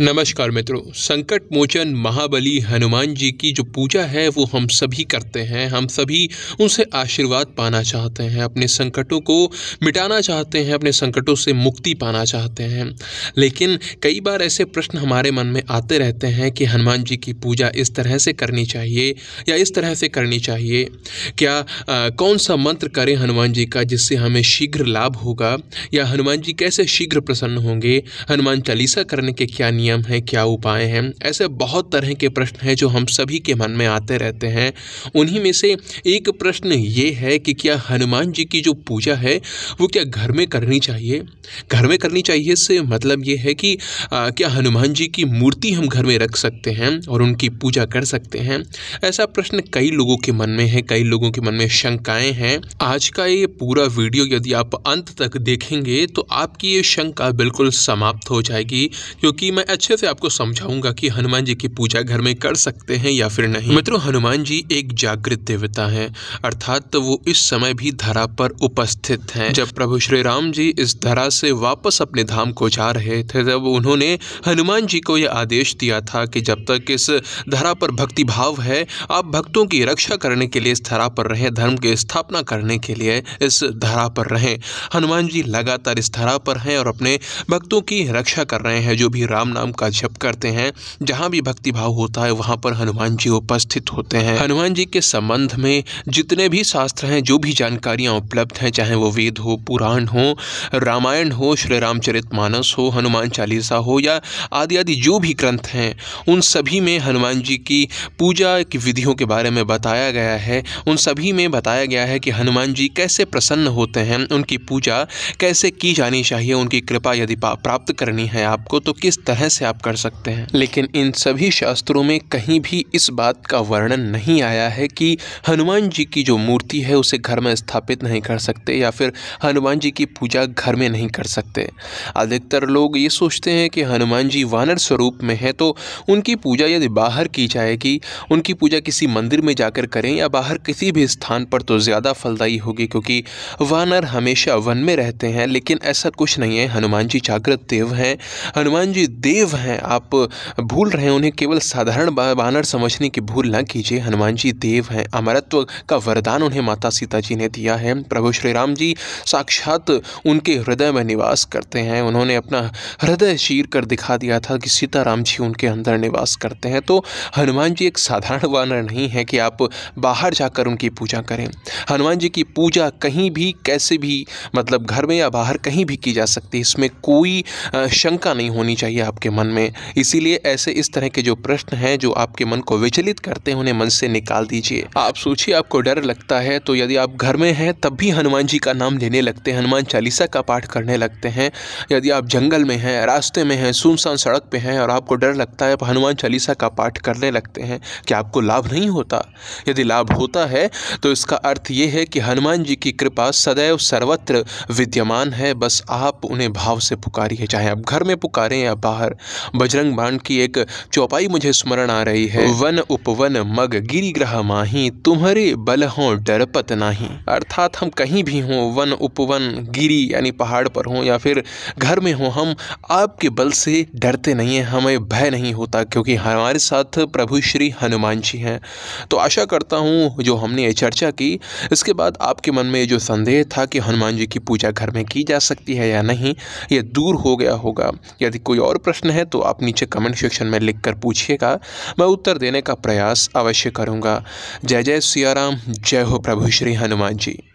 नमस्कार मित्रों संकट मोचन महाबली हनुमान जी की जो पूजा है वो हम सभी करते हैं हम सभी उनसे आशीर्वाद पाना चाहते हैं अपने संकटों को मिटाना चाहते हैं अपने संकटों से मुक्ति पाना चाहते हैं लेकिन कई बार ऐसे प्रश्न हमारे मन में आते रहते हैं कि हनुमान जी की पूजा इस तरह से करनी चाहिए या इस तरह से करनी चाहिए क्या आ, कौन सा मंत्र करें हनुमान जी का जिससे हमें शीघ्र लाभ होगा या हनुमान जी कैसे शीघ्र प्रसन्न होंगे हनुमान चालीसा करने के क्या नियम हैं क्या उपाय हैं ऐसे बहुत तरह के प्रश्न हैं जो हम सभी के मन में आते रहते हैं उन्हीं में से एक प्रश्न ये है कि क्या हनुमान जी की जो पूजा है वो क्या घर में करनी चाहिए घर में करनी चाहिए से मतलब ये है कि आ, क्या हनुमान जी की मूर्ति हम घर में रख सकते हैं और उनकी पूजा कर सकते हैं ऐसा प्रश्न कई लोगों के मन में है कई लोगों के मन में शंकाएं हैं आज का ये पूरा वीडियो यदि आप अंत तक देखेंगे तो आपकी ये शंका बिल्कुल समाप्त हो जाएगी क्योंकि मैं अच्छे से आपको समझाऊंगा कि हनुमान जी की पूजा घर में कर सकते हैं या फिर नहीं मित्रों हनुमान जी एक जागृत देवता हैं अर्थात तो वो इस समय भी धरा पर उपस्थित हैं जब प्रभु श्री राम जी इस धरा से वापस अपने धाम को जा रहे थे तब उन्होंने हनुमान जी को यह आदेश दिया था कि जब तक इस धरा पर भक्तिभाव है आप भक्तों की रक्षा करने के लिए इस धरा पर रहें धर्म की स्थापना करने के लिए इस धरा पर रहें हनुमान जी लगातार इस धरा पर हैं और अपने भक्तों की रक्षा कर रहे हैं जो भी राम नाम नाम का जप करते हैं जहाँ भी भक्तिभाव होता है वहाँ पर हनुमान जी उपस्थित होते हैं हनुमान जी के संबंध में जितने भी शास्त्र हैं जो भी जानकारियाँ उपलब्ध हैं चाहे वो वेद हो पुराण हो रामायण हो श्री रामचरित मानस हो हनुमान चालीसा हो या आदि आदि जो भी ग्रंथ हैं उन सभी में हनुमान जी की पूजा की विधियों के बारे में बताया गया है उन सभी में बताया गया है कि हनुमान जी कैसे प्रसन्न होते हैं उनकी पूजा कैसे की जानी चाहिए उनकी कृपा यदि प्राप्त करनी है आपको तो किस तरह से आप कर सकते हैं लेकिन इन सभी शास्त्रों में कहीं भी इस बात का वर्णन नहीं आया है कि हनुमान जी की जो मूर्ति है उसे घर में स्थापित नहीं कर सकते या फिर हनुमान जी की पूजा घर में नहीं कर सकते अधिकतर लोग ये सोचते हैं कि हनुमान जी वानर स्वरूप में हैं तो उनकी पूजा यदि बाहर की जाएगी उनकी पूजा किसी मंदिर में जाकर करें या बाहर किसी भी स्थान पर तो ज़्यादा फलदायी होगी क्योंकि वानर हमेशा वन में रहते हैं लेकिन ऐसा कुछ नहीं है हनुमान जी जागृत देव हैं हनुमान जी देव देव हैं आप भूल रहे हैं उन्हें केवल साधारण वानर समझने की भूल ना कीजिए हनुमान जी देव हैं अमरत्व का वरदान उन्हें माता सीता जी ने दिया है प्रभु श्री राम जी साक्षात उनके हृदय में निवास करते हैं उन्होंने अपना हृदय चीर कर दिखा दिया था कि सीताराम जी उनके अंदर निवास करते हैं तो हनुमान जी एक साधारण वानर नहीं है कि आप बाहर जाकर उनकी पूजा करें हनुमान जी की पूजा कहीं भी कैसे भी मतलब घर में या बाहर कहीं भी की जा सकती है इसमें कोई शंका नहीं होनी चाहिए आपके मन में इसीलिए ऐसे इस तरह के जो प्रश्न हैं जो आपके मन को विचलित करते हैं उन्हें मन से निकाल दीजिए आप सोचिए आपको डर लगता है तो यदि आप घर में हैं तब भी हनुमान जी का नाम लेने लगते हैं हनुमान चालीसा का पाठ करने लगते हैं यदि आप जंगल में हैं रास्ते में हैं सुनसान सड़क पर हैं और आपको डर लगता है आप हनुमान चालीसा का पाठ करने लगते हैं क्या आपको लाभ नहीं होता यदि लाभ होता है तो इसका अर्थ ये है कि हनुमान जी की कृपा सदैव सर्वत्र विद्यमान है बस आप उन्हें भाव से पुकारिए चाहे आप घर में पुकारें या बाहर बजरंग बाण की एक चौपाई मुझे स्मरण आ रही है वन उपवन मग गिरी ग्रह माही तुम्हारे बल हो डरपत नाही अर्थात हम कहीं भी हों वन उपवन गिरी यानी पहाड़ पर हों या फिर घर में हों हम आपके बल से डरते नहीं हैं हमें भय नहीं होता क्योंकि हमारे साथ प्रभु श्री हनुमान जी हैं तो आशा करता हूँ जो हमने ये चर्चा की इसके बाद आपके मन में जो संदेह था कि हनुमान जी की पूजा घर में की जा सकती है या नहीं ये दूर हो गया होगा यदि कोई और प्रश्न है तो आप नीचे कमेंट सेक्शन में लिख पूछिएगा मैं उत्तर देने का प्रयास अवश्य करूँगा जय जय सियाराम जय हो प्रभु श्री हनुमान जी